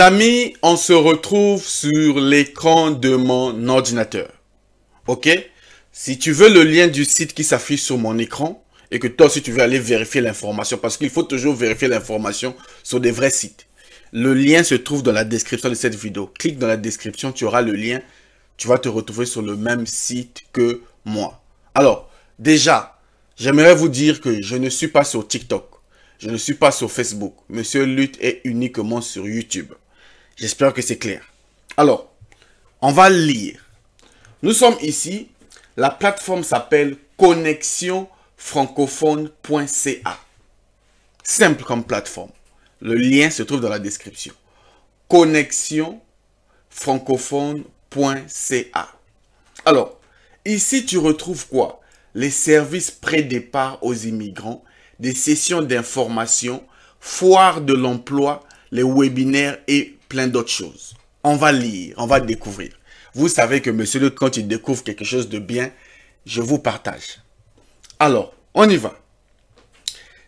amis, on se retrouve sur l'écran de mon ordinateur. Ok Si tu veux le lien du site qui s'affiche sur mon écran et que toi aussi tu veux aller vérifier l'information, parce qu'il faut toujours vérifier l'information sur des vrais sites. Le lien se trouve dans la description de cette vidéo. Clique dans la description, tu auras le lien. Tu vas te retrouver sur le même site que moi. Alors, déjà, j'aimerais vous dire que je ne suis pas sur TikTok. Je ne suis pas sur Facebook. Monsieur Lutte est uniquement sur YouTube. J'espère que c'est clair. Alors, on va lire. Nous sommes ici. La plateforme s'appelle connexionfrancophone.ca. Simple comme plateforme. Le lien se trouve dans la description. Connexionfrancophone.ca. Alors, ici tu retrouves quoi Les services pré-départ aux immigrants, des sessions d'information, foire de l'emploi, les webinaires et d'autres choses. On va lire, on va découvrir. Vous savez que Monsieur le quand il découvre quelque chose de bien, je vous partage. Alors, on y va.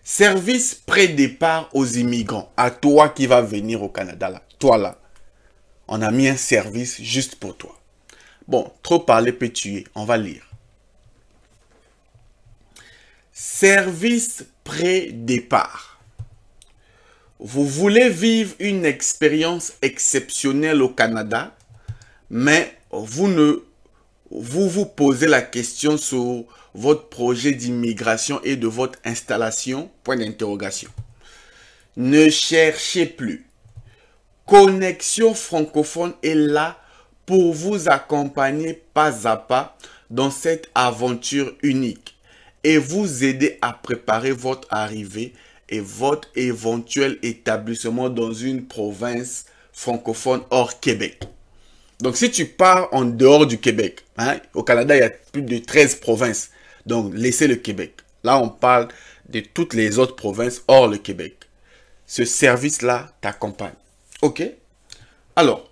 Service pré-départ aux immigrants. À toi qui vas venir au Canada, là. Toi, là. On a mis un service juste pour toi. Bon, trop parler peut tuer. On va lire. Service pré-départ. Vous voulez vivre une expérience exceptionnelle au Canada, mais vous ne vous vous posez la question sur votre projet d'immigration et de votre installation Point d'interrogation. Ne cherchez plus. Connexion francophone est là pour vous accompagner pas à pas dans cette aventure unique et vous aider à préparer votre arrivée et votre éventuel établissement dans une province francophone hors Québec. Donc si tu pars en dehors du Québec, hein, au Canada il y a plus de 13 provinces, donc laissez le Québec. Là on parle de toutes les autres provinces hors le Québec. Ce service-là t'accompagne. OK Alors,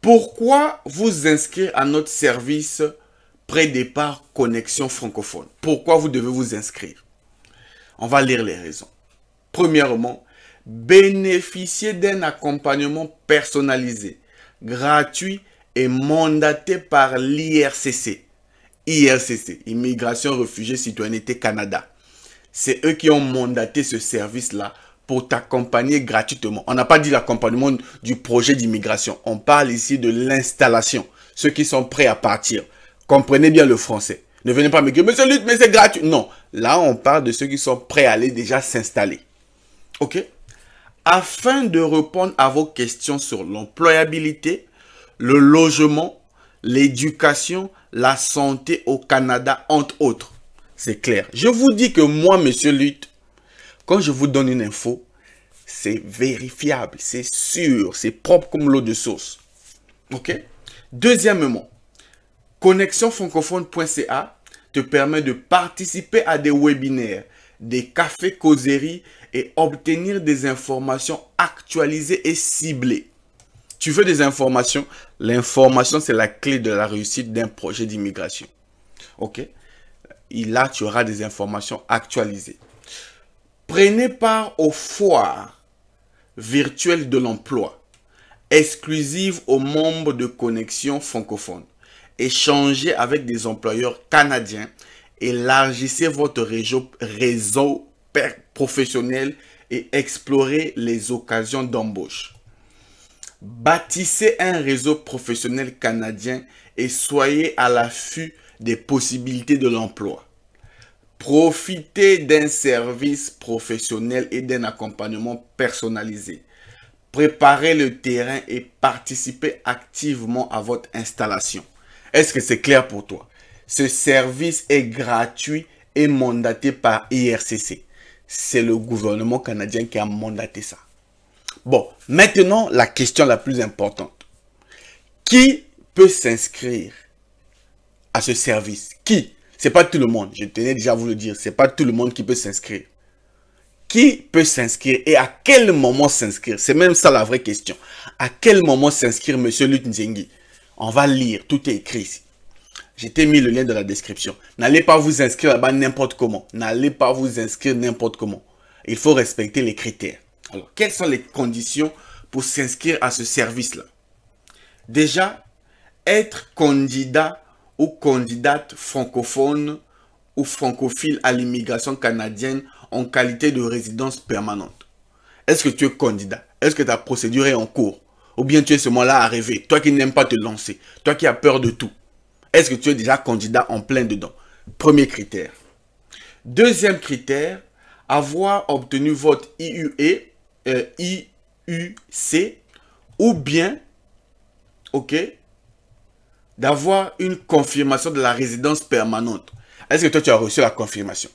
pourquoi vous inscrire à notre service pré-départ connexion francophone Pourquoi vous devez vous inscrire on va lire les raisons. Premièrement, bénéficier d'un accompagnement personnalisé, gratuit et mandaté par l'IRCC. IRCC, Immigration, Réfugiés, Citoyenneté Canada. C'est eux qui ont mandaté ce service-là pour t'accompagner gratuitement. On n'a pas dit l'accompagnement du projet d'immigration. On parle ici de l'installation. Ceux qui sont prêts à partir. Comprenez bien le français. Ne venez pas me dire, Monsieur lutte, mais c'est gratuit. Non. Là, on parle de ceux qui sont prêts à aller déjà s'installer. OK Afin de répondre à vos questions sur l'employabilité, le logement, l'éducation, la santé au Canada, entre autres. C'est clair. Je vous dis que moi, monsieur Lutte, quand je vous donne une info, c'est vérifiable, c'est sûr, c'est propre comme l'eau de source. OK Deuxièmement, Connexionfrancophone.ca te permet de participer à des webinaires, des cafés causeries et obtenir des informations actualisées et ciblées. Tu veux des informations L'information, c'est la clé de la réussite d'un projet d'immigration. OK Et là, tu auras des informations actualisées. Prenez part au foires virtuelles de l'emploi, exclusive aux membres de Connexion francophone échangez avec des employeurs canadiens, élargissez votre réseau, professionnel et explorez les occasions d'embauche. Bâtissez un réseau professionnel canadien et soyez à l'affût des possibilités de l'emploi. Profitez d'un service professionnel et d'un accompagnement personnalisé. Préparez le terrain et participez activement à votre installation. Est-ce que c'est clair pour toi Ce service est gratuit et mandaté par IRCC. C'est le gouvernement canadien qui a mandaté ça. Bon, maintenant la question la plus importante. Qui peut s'inscrire à ce service Qui C'est pas tout le monde, je tenais déjà à vous le dire, c'est pas tout le monde qui peut s'inscrire. Qui peut s'inscrire et à quel moment s'inscrire C'est même ça la vraie question. À quel moment s'inscrire monsieur Lut on va lire, tout est écrit ici. Je mis le lien dans la description. N'allez pas vous inscrire là-bas n'importe comment. N'allez pas vous inscrire n'importe comment. Il faut respecter les critères. Alors, quelles sont les conditions pour s'inscrire à ce service-là Déjà, être candidat ou candidate francophone ou francophile à l'immigration canadienne en qualité de résidence permanente. Est-ce que tu es candidat Est-ce que ta procédure est en cours ou bien tu es ce mois là à Toi qui n'aimes pas te lancer. Toi qui as peur de tout. Est-ce que tu es déjà candidat en plein dedans Premier critère. Deuxième critère, avoir obtenu votre IUE, euh, IUC ou bien, ok, d'avoir une confirmation de la résidence permanente. Est-ce que toi tu as reçu la confirmation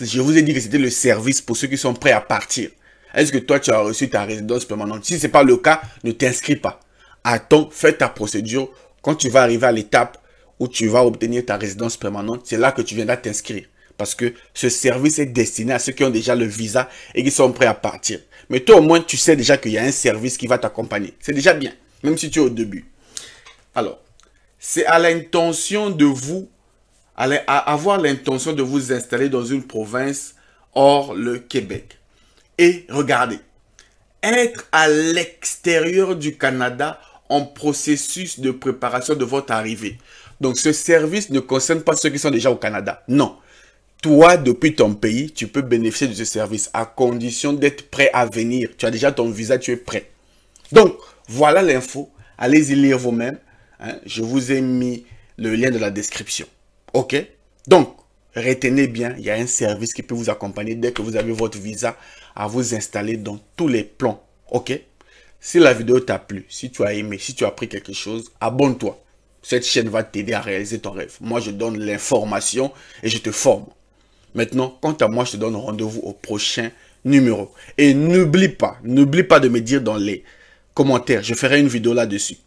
Je vous ai dit que c'était le service pour ceux qui sont prêts à partir. Est-ce que toi, tu as reçu ta résidence permanente Si ce n'est pas le cas, ne t'inscris pas. Attends, fais ta procédure. Quand tu vas arriver à l'étape où tu vas obtenir ta résidence permanente, c'est là que tu viendras t'inscrire. Parce que ce service est destiné à ceux qui ont déjà le visa et qui sont prêts à partir. Mais toi, au moins, tu sais déjà qu'il y a un service qui va t'accompagner. C'est déjà bien, même si tu es au début. Alors, c'est à l'intention de vous, à avoir l'intention de vous installer dans une province hors le Québec. Et regardez, être à l'extérieur du Canada en processus de préparation de votre arrivée. Donc ce service ne concerne pas ceux qui sont déjà au Canada. Non. Toi, depuis ton pays, tu peux bénéficier de ce service à condition d'être prêt à venir. Tu as déjà ton visa, tu es prêt. Donc, voilà l'info. Allez-y lire vous-même. Hein. Je vous ai mis le lien de la description. OK Donc, Retenez bien, il y a un service qui peut vous accompagner dès que vous avez votre visa à vous installer dans tous les plans. Ok Si la vidéo t'a plu, si tu as aimé, si tu as appris quelque chose, abonne-toi. Cette chaîne va t'aider à réaliser ton rêve. Moi, je donne l'information et je te forme. Maintenant, quant à moi, je te donne rendez-vous au prochain numéro. Et n'oublie pas, n'oublie pas de me dire dans les commentaires. Je ferai une vidéo là-dessus.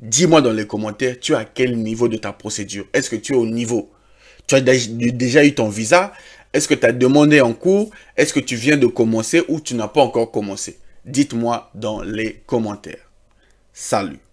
Dis-moi dans les commentaires, tu es à quel niveau de ta procédure Est-ce que tu es au niveau tu as déjà eu ton visa Est-ce que tu as demandé en cours Est-ce que tu viens de commencer ou tu n'as pas encore commencé Dites-moi dans les commentaires. Salut